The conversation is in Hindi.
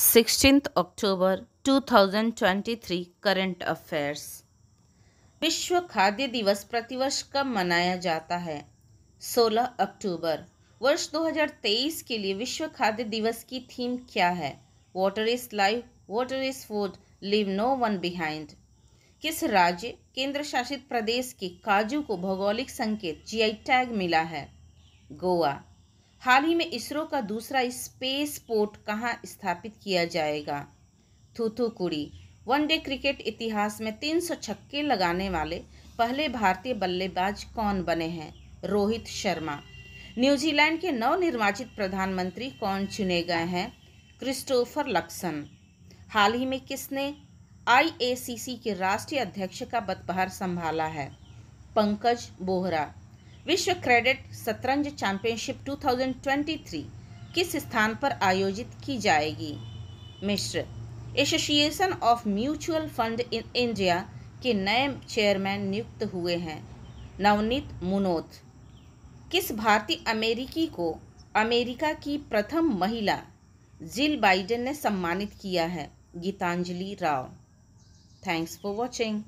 सिक्सटीन अक्टूबर 2023 करंट अफेयर्स विश्व खाद्य दिवस प्रतिवर्ष कब मनाया जाता है 16 अक्टूबर वर्ष 2023 के लिए विश्व खाद्य दिवस की थीम क्या है water is life water is food leave no one behind किस राज्य केंद्र शासित प्रदेश के काजू को भौगोलिक संकेत जीआई टैग मिला है गोवा हाल ही में इसरो का दूसरा स्पेस पोर्ट कहाँ स्थापित किया जाएगा थूथुकुड़ी वनडे क्रिकेट इतिहास में तीन सौ छक्के लगाने वाले पहले भारतीय बल्लेबाज कौन बने हैं रोहित शर्मा न्यूजीलैंड के नवनिर्वाचित प्रधानमंत्री कौन चुने गए हैं क्रिस्टोफर लक्सन हाल ही में किसने आईएसीसी के राष्ट्रीय अध्यक्ष का पदभार संभाला है पंकज बोहरा विश्व क्रेडिट शतरंज चैंपियनशिप 2023 किस स्थान पर आयोजित की जाएगी मिश्र association of mutual fund in India के नए चेयरमैन नियुक्त हुए हैं नवनीत मुनोत किस भारतीय अमेरिकी को अमेरिका की प्रथम महिला जिल बाइडेन ने सम्मानित किया है Gitanjali Rao thanks for watching